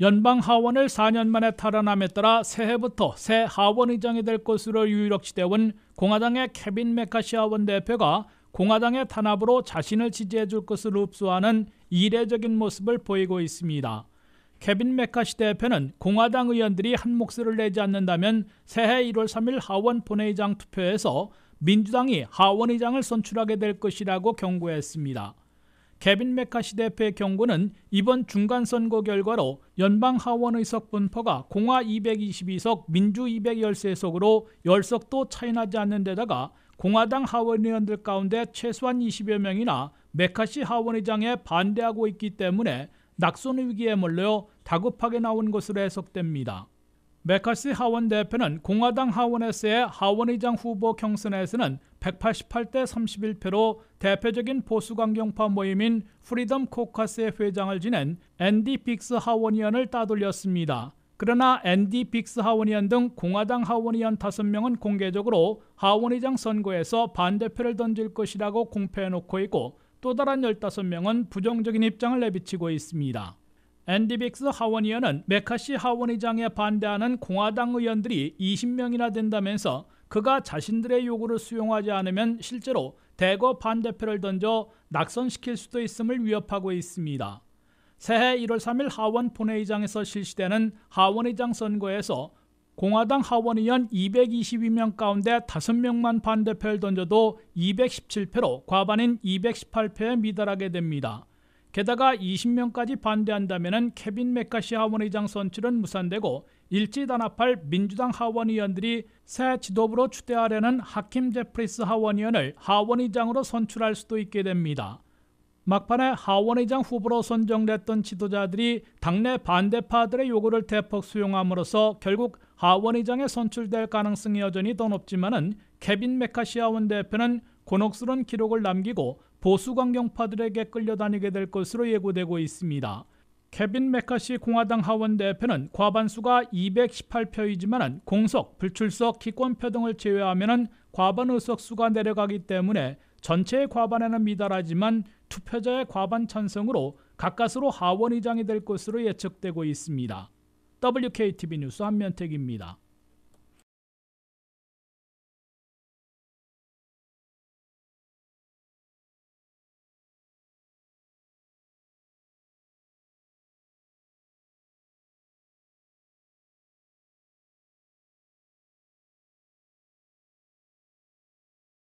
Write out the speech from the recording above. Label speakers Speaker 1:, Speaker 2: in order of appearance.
Speaker 1: 연방 하원을 4년 만에 탈환함에 따라 새해부터 새 하원의장이 될 것으로 유력시되온 공화당의 케빈 메카시 하원 대표가 공화당의 탄압으로 자신을 지지해 줄 것을 흡수하는 이례적인 모습을 보이고 있습니다. 케빈 메카시 대표는 공화당 의원들이 한 목소리를 내지 않는다면 새해 1월 3일 하원 본회의장 투표에서 민주당이 하원의장을 선출하게 될 것이라고 경고했습니다. 케빈 메카시 대표의 경고는 이번 중간선거 결과로 연방 하원 의석 분포가 공화 222석, 민주 213석으로 10석도 차이나지 않는 데다가 공화당 하원의원들 가운데 최소한 20여 명이나 메카시 하원의장에 반대하고 있기 때문에 낙선 위기에 몰려 다급하게 나온 것으로 해석됩니다. 메카시 하원 대표는 공화당 하원에서의 하원의장 후보 경선에서는 188대 31표로 대표적인 보수 강경파 모임인 프리덤 코카스의 회장을 지낸 앤디 빅스 하원의원을 따돌렸습니다. 그러나 앤디 빅스 하원의원 등 공화당 하원의원 5명은 공개적으로 하원의장 선거에서 반대표를 던질 것이라고 공표해놓고 있고 또 다른 15명은 부정적인 입장을 내비치고 있습니다. 앤디 빅스 하원의원은 메카시 하원의장에 반대하는 공화당 의원들이 20명이나 된다면서 그가 자신들의 요구를 수용하지 않으면 실제로 대거 반대표를 던져 낙선시킬 수도 있음을 위협하고 있습니다. 새해 1월 3일 하원 본회의장에서 실시되는 하원의장 선거에서 공화당 하원의원 222명 가운데 5명만 반대표를 던져도 217표로 과반인 218표에 미달하게 됩니다. 게다가 20명까지 반대한다면 케빈 메카시 하원의장 선출은 무산되고 일찌 단합할 민주당 하원의원들이 새 지도부로 추대하려는 하킴 제프리스 하원의원을 하원의장으로 선출할 수도 있게 됩니다. 막판에 하원의장 후보로 선정됐던 지도자들이 당내 반대파들의 요구를 대폭 수용함으로써 결국 하원의장에 선출될 가능성이 여전히 더 높지만은 케빈 메카시 하원 대표는 곤혹스런 기록을 남기고 보수 강경파들에게 끌려다니게 될 것으로 예고되고 있습니다. 케빈 메카시 공화당 하원 대표는 과반수가 218표이지만 공석, 불출석, 기권표 등을 제외하면 과반 의석수가 내려가기 때문에 전체의 과반에는 미달하지만 투표자의 과반 찬성으로 가까스로 하원의장이 될 것으로 예측되고 있습니다. WKTV 뉴스 한면택입니다.